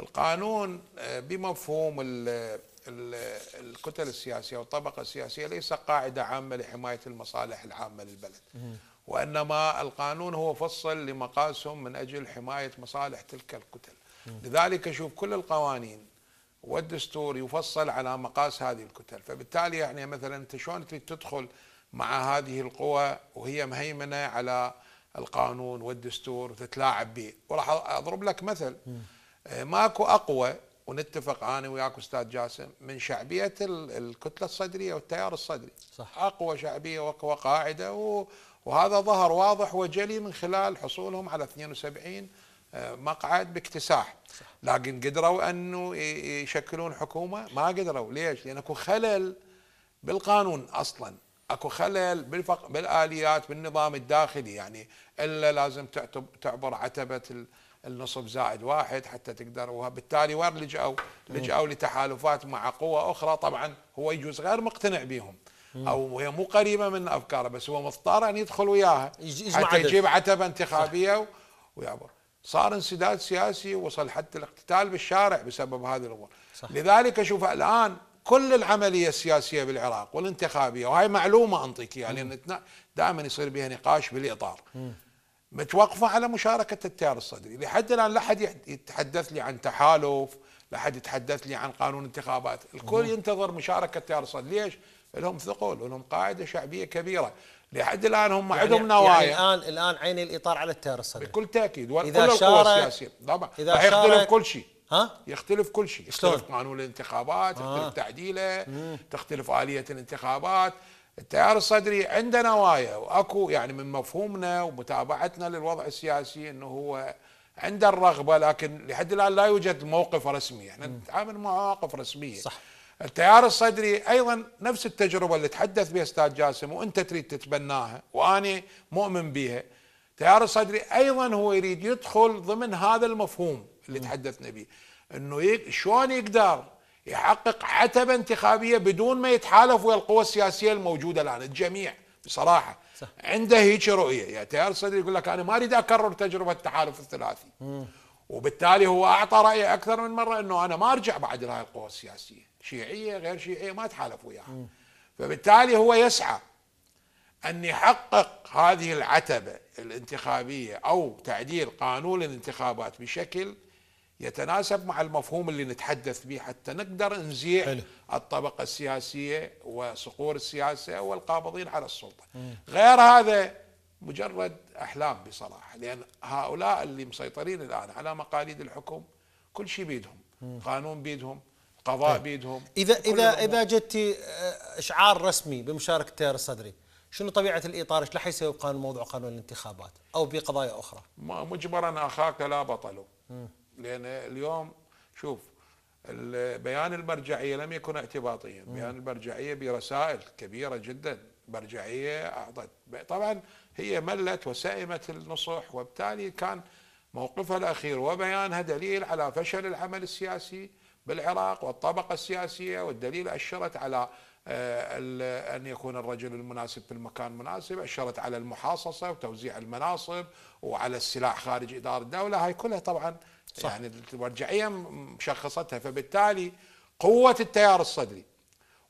القانون آه، بمفهوم الكتل السياسيه والطبقه السياسيه ليس قاعده عامه لحمايه المصالح العامه للبلد وانما القانون هو فصل لمقاسهم من اجل حمايه مصالح تلك الكتل لذلك شوف كل القوانين والدستور يفصل على مقاس هذه الكتل فبالتالي يعني مثلا انت شلون تريد تدخل مع هذه القوى وهي مهيمنه على القانون والدستور وتتلاعب به وراح اضرب لك مثل آه، ماكو اقوى ونتفق انا وياك استاذ جاسم من شعبيه الكتله الصدريه والتيار الصدري صح. اقوى شعبيه واقوى قاعده وهذا ظهر واضح وجلي من خلال حصولهم على 72 آه، مقعد باكتساح صح. لكن قدروا انه يشكلون حكومه ما قدروا ليش لان اكو خلل بالقانون اصلا اكو خلل بالفق... بالاليات بالنظام الداخلي يعني الا لازم تعتب... تعبر عتبه ال... النصف زائد واحد حتى تقدر وبالتالي وين لجأوا؟ لجأوا لتحالفات مع قوى أخرى طبعا هو يجوز غير مقتنع بهم او هي مو قريبه من افكاره بس هو مضطر ان يدخل وياها حتى يجيب عتبه انتخابيه ويعبر صار انسداد سياسي وصل حتى الاقتتال بالشارع بسبب هذه الامور لذلك شوف الان كل العمليه السياسيه بالعراق والانتخابيه وهي معلومه انطيك يعني دائما يصير بها نقاش بالاطار مم. متوقفة على مشاركة التيار الصدري لحد الآن لا حد يتحدث لي عن تحالف لا حد يتحدث لي عن قانون انتخابات الكل ينتظر مشاركة التيار الصدري ليش؟ لهم ثقل ولهم قاعدة شعبية كبيرة لحد الآن هم يعني عندهم يعني نوايا يعني الآن الآن عيني الإطار على التيار الصدري بكل تأكيد إذا كل القوى السياسية طبعا إذا يختلف كل شيء ها؟ يختلف كل شيء يختلف قانون الانتخابات آه. يختلف تعديله مم. تختلف آلية الانتخابات التيار الصدري عنده نوايا واكو يعني من مفهومنا ومتابعتنا للوضع السياسي انه هو عنده الرغبه لكن لحد الان لا يوجد موقف رسمي، احنا يعني نتعامل مع مواقف رسميه. صح التيار الصدري ايضا نفس التجربه اللي تحدث بها استاذ جاسم وانت تريد تتبناها واني مؤمن بها. التيار الصدري ايضا هو يريد يدخل ضمن هذا المفهوم اللي م. تحدثنا به انه شلون يقدر يحقق عتبة انتخابية بدون ما يتحالف ويا القوى السياسية الموجودة الآن الجميع بصراحة صح. عنده هيك رؤية يا تيار الصدر يقول لك أنا ما أريد أكرر تجربة التحالف الثلاثي مم. وبالتالي هو أعطى رأي أكثر من مرة أنه أنا ما أرجع بعد لهاي القوى السياسية شيعية غير شيعية ما تحالف وياها مم. فبالتالي هو يسعى أن يحقق هذه العتبة الانتخابية أو تعديل قانون الانتخابات بشكل يتناسب مع المفهوم اللي نتحدث به حتى نقدر نزيع حلو. الطبقة السياسية وصقور السياسة والقابضين على السلطة مم. غير هذا مجرد أحلام بصراحة لأن هؤلاء اللي مسيطرين الآن على مقاليد الحكم كل شيء بيدهم مم. قانون بيدهم قضاء مم. طيب. بيدهم إذا إذا إذا جت آه، إشعار رسمي بمشاركة تيار الصدري شنو طبيعة الإطار؟ ايش راح يسوي موضوع قانون الانتخابات أو بقضايا أخرى؟ مجبرا أخاك لا بطله لان اليوم شوف بيان المرجعيه لم يكن اعتباطيا، بيان المرجعيه برسائل كبيره جدا، مرجعيه اعطت طبعا هي ملت وسئمت النصح وبالتالي كان موقفها الاخير وبيانها دليل على فشل العمل السياسي بالعراق والطبقه السياسيه والدليل اشرت على آه، أن يكون الرجل المناسب في المكان المناسب أشرت على المحاصصة وتوزيع المناصب وعلى السلاح خارج إدارة الدولة هاي كلها طبعا صح. يعني المرجعية مشخصتها فبالتالي قوة التيار الصدري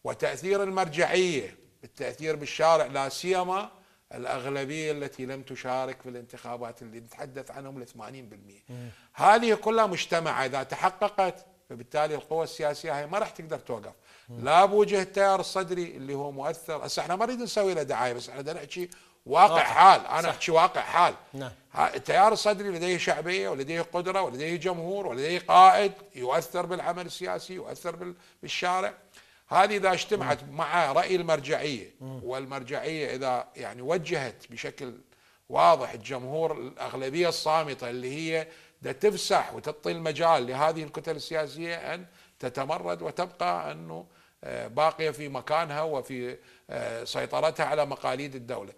وتأثير المرجعية التأثير بالشارع لا سيما الأغلبية التي لم تشارك في الانتخابات اللي نتحدث عنهم ل 80% هذه كلها مجتمعة إذا تحققت فبالتالي القوى السياسيه هاي ما راح تقدر توقف لا بوجه التيار الصدري اللي هو مؤثر هسه احنا ما نريد نسوي له دعايه بس احنا بدنا نحكي واقع آه. حال انا احكي واقع حال نعم. التيار الصدري لديه شعبيه ولديه قدره ولديه جمهور ولديه قائد يؤثر بالعمل السياسي يؤثر بالشارع هذه اذا اجتمعت نعم. مع راي المرجعيه والمرجعيه اذا يعني وجهت بشكل واضح الجمهور الاغلبيه الصامته اللي هي تفسح وتعطي المجال لهذه الكتل السياسية أن تتمرد وتبقى أنه آه، باقية في مكانها وفي آه، سيطرتها على مقاليد الدولة